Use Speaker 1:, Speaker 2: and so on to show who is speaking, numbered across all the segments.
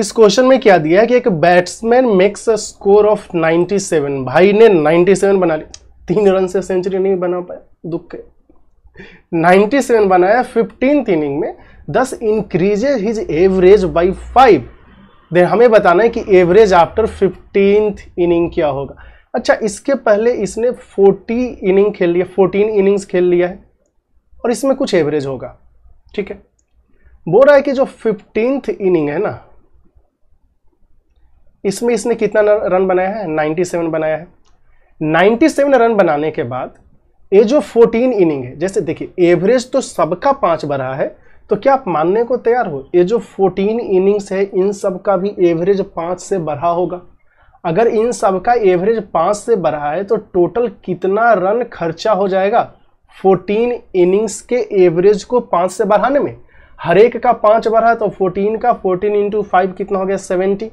Speaker 1: इस क्वेश्चन में क्या दिया है कि एक batsman makes a score of 97 भाई ने 97 बना ली तीन रन से सेंचुरी नहीं बना पाया दुख के 97 बनाया 15 इनिंग में दस increases his average by five दे हमें बताना है कि एवरेज आफ्टर 15th इनिंग क्या होगा अच्छा इसके पहले इसने 40 इनिंग खेल लिया 14 इनिंग्स खेल लिया है और इसमें कुछ एवरेज होगा ठीक है बोल रहा है कि जो फिफ्टींथ इनिंग है ना इसमें इसने कितना रन बनाया है 97 बनाया है 97 रन बनाने के बाद ये जो 14 इनिंग है जैसे देखिए एवरेज तो सबका पाँच बढ़ा है तो क्या आप मानने को तैयार हो ये जो 14 इनिंग्स है इन सब का भी एवरेज पाँच से बढ़ा होगा अगर इन सब का एवरेज पाँच से बढ़ा है तो टोटल कितना रन खर्चा हो जाएगा 14 इनिंग्स के एवरेज को पाँच से बढ़ाने में हर एक का पाँच बढ़ा तो 14 का 14 इंटू फाइव कितना हो गया सेवेंटी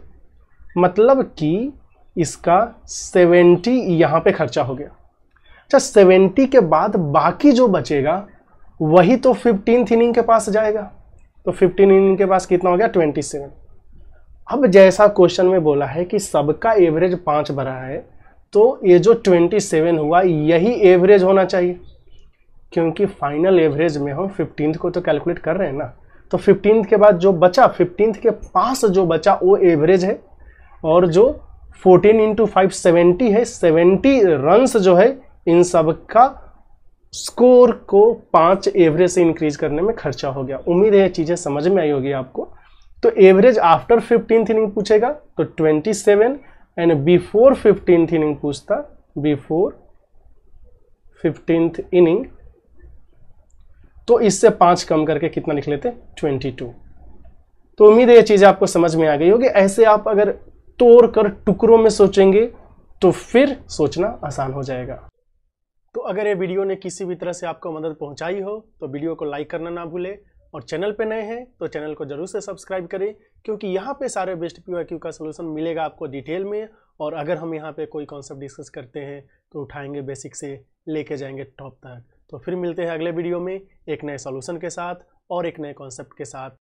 Speaker 1: मतलब कि इसका सेवेंटी यहाँ पे खर्चा हो गया अच्छा सेवेंटी के बाद बाकी जो बचेगा वही तो फिफ्टीन इनिंग के पास जाएगा तो फिफ्टीन इनिंग के पास कितना हो गया ट्वेंटी सेवन अब जैसा क्वेश्चन में बोला है कि सबका एवरेज पाँच बरा है तो ये जो ट्वेंटी सेवन हुआ यही एवरेज होना चाहिए क्योंकि फाइनल एवरेज में हम फिफ्टीन को तो कैलकुलेट कर रहे हैं ना तो फिफ्टीन के बाद जो बचा फिफ्टीन के पास जो बचा वो एवरेज है और जो 14 इंटू फाइव सेवेंटी है 70 रन्स जो है इन सब का स्कोर को पाँच एवरेज से इंक्रीज करने में खर्चा हो गया उम्मीद है चीज़ें समझ में आई होगी आपको तो एवरेज आफ्टर फिफ्टीन इनिंग पूछेगा तो twenty seven and before fifteen inning पूछता बिफोर फिफ्टीन इनिंग तो इससे पाँच कम करके कितना लिख लेते ट्वेंटी टू तो उम्मीद है ये चीज़ आपको समझ में आ गई होगी ऐसे आप अगर तोड़ कर टुकड़ों में सोचेंगे तो फिर सोचना आसान हो जाएगा तो अगर ये वीडियो ने किसी भी तरह से आपको मदद पहुंचाई हो तो वीडियो को लाइक करना ना भूलें और चैनल पे नए हैं तो चैनल को जरूर से सब्सक्राइब करें क्योंकि यहाँ पे सारे बेस्ट पी का सोल्यूशन मिलेगा आपको डिटेल में और अगर हम यहाँ पे कोई कॉन्सेप्ट डिस्कस करते हैं तो उठाएंगे बेसिक से लेके जाएंगे टॉप तक तो फिर मिलते हैं अगले वीडियो में एक नए सॉल्यूशन के साथ और एक नए कॉन्सेप्ट के साथ